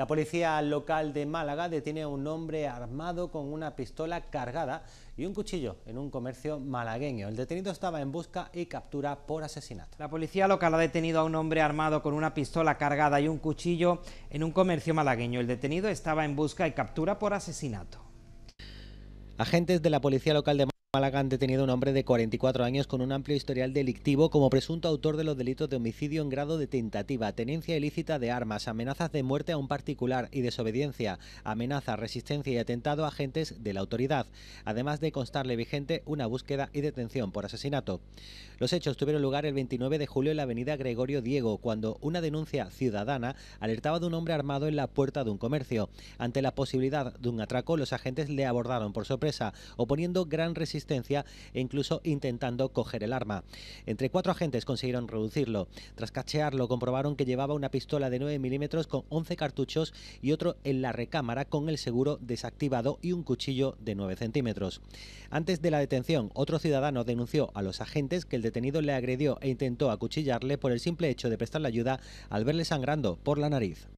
La policía local de Málaga detiene a un hombre armado con una pistola cargada y un cuchillo en un comercio malagueño. El detenido estaba en busca y captura por asesinato. La policía local ha detenido a un hombre armado con una pistola cargada y un cuchillo en un comercio malagueño. El detenido estaba en busca y captura por asesinato. Agentes de la policía local de Málaga han detenido a un hombre de 44 años con un amplio historial delictivo como presunto autor de los delitos de homicidio en grado de tentativa, tenencia ilícita de armas, amenazas de muerte a un particular y desobediencia, amenaza, resistencia y atentado a agentes de la autoridad, además de constarle vigente una búsqueda y detención por asesinato. Los hechos tuvieron lugar el 29 de julio en la avenida Gregorio Diego, cuando una denuncia ciudadana alertaba de un hombre armado en la puerta de un comercio. Ante la posibilidad de un atraco, los agentes le abordaron por sorpresa, oponiendo gran resistencia e incluso intentando coger el arma. Entre cuatro agentes consiguieron reducirlo. Tras cachearlo, comprobaron que llevaba una pistola de 9 milímetros con 11 cartuchos y otro en la recámara con el seguro desactivado y un cuchillo de 9 centímetros. Antes de la detención, otro ciudadano denunció a los agentes que el detenido le agredió e intentó acuchillarle por el simple hecho de prestarle ayuda al verle sangrando por la nariz.